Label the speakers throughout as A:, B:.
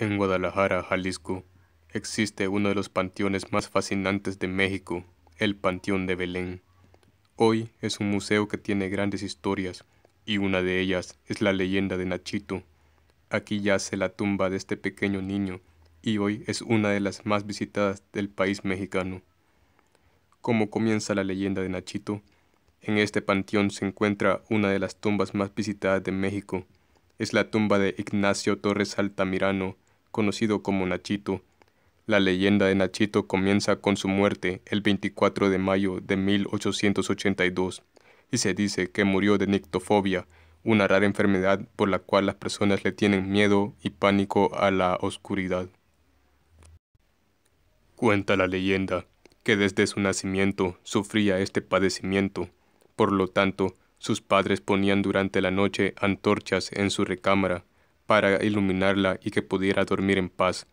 A: En Guadalajara, Jalisco, existe uno de los panteones más fascinantes de México, el Panteón de Belén. Hoy es un museo que tiene grandes historias, y una de ellas es la leyenda de Nachito. Aquí yace la tumba de este pequeño niño, y hoy es una de las más visitadas del país mexicano. ¿Cómo comienza la leyenda de Nachito? En este panteón se encuentra una de las tumbas más visitadas de México. Es la tumba de Ignacio Torres Altamirano, conocido como Nachito. La leyenda de Nachito comienza con su muerte el 24 de mayo de 1882 y se dice que murió de nictofobia, una rara enfermedad por la cual las personas le tienen miedo y pánico a la oscuridad. Cuenta la leyenda que desde su nacimiento sufría este padecimiento, por lo tanto, sus padres ponían durante la noche antorchas en su recámara para iluminarla y que pudiera dormir en paz.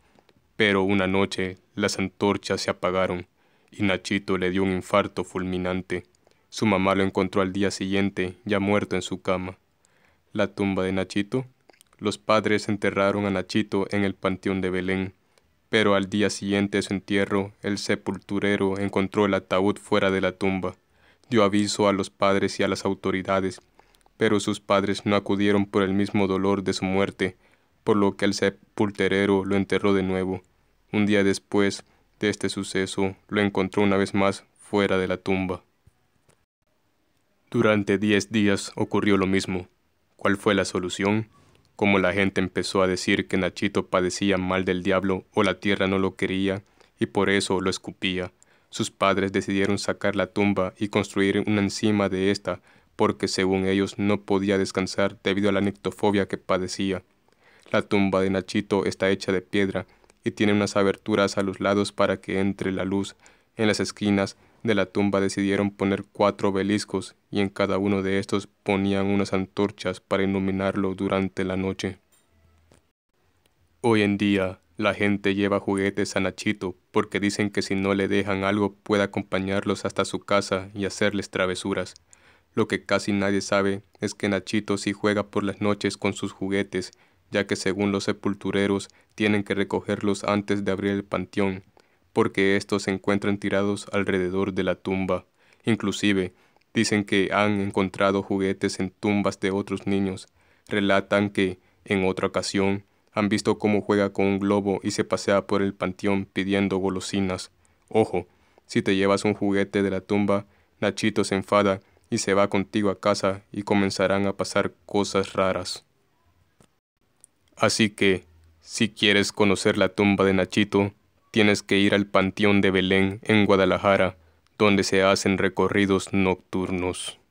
A: Pero una noche las antorchas se apagaron y Nachito le dio un infarto fulminante. Su mamá lo encontró al día siguiente, ya muerto en su cama. La tumba de Nachito. Los padres enterraron a Nachito en el panteón de Belén, pero al día siguiente de su entierro, el sepulturero encontró el ataúd fuera de la tumba. Dio aviso a los padres y a las autoridades pero sus padres no acudieron por el mismo dolor de su muerte, por lo que el sepulterero lo enterró de nuevo. Un día después de este suceso, lo encontró una vez más fuera de la tumba. Durante diez días ocurrió lo mismo. ¿Cuál fue la solución? Como la gente empezó a decir que Nachito padecía mal del diablo o la tierra no lo quería y por eso lo escupía, sus padres decidieron sacar la tumba y construir una encima de ésta porque según ellos no podía descansar debido a la nictofobia que padecía. La tumba de Nachito está hecha de piedra y tiene unas aberturas a los lados para que entre la luz. En las esquinas de la tumba decidieron poner cuatro obeliscos y en cada uno de estos ponían unas antorchas para iluminarlo durante la noche. Hoy en día, la gente lleva juguetes a Nachito porque dicen que si no le dejan algo puede acompañarlos hasta su casa y hacerles travesuras. Lo que casi nadie sabe es que Nachito sí juega por las noches con sus juguetes, ya que según los sepultureros tienen que recogerlos antes de abrir el panteón, porque estos se encuentran tirados alrededor de la tumba. Inclusive, dicen que han encontrado juguetes en tumbas de otros niños. Relatan que, en otra ocasión, han visto cómo juega con un globo y se pasea por el panteón pidiendo golosinas. Ojo, si te llevas un juguete de la tumba, Nachito se enfada se va contigo a casa y comenzarán a pasar cosas raras. Así que, si quieres conocer la tumba de Nachito, tienes que ir al Panteón de Belén en Guadalajara, donde se hacen recorridos nocturnos.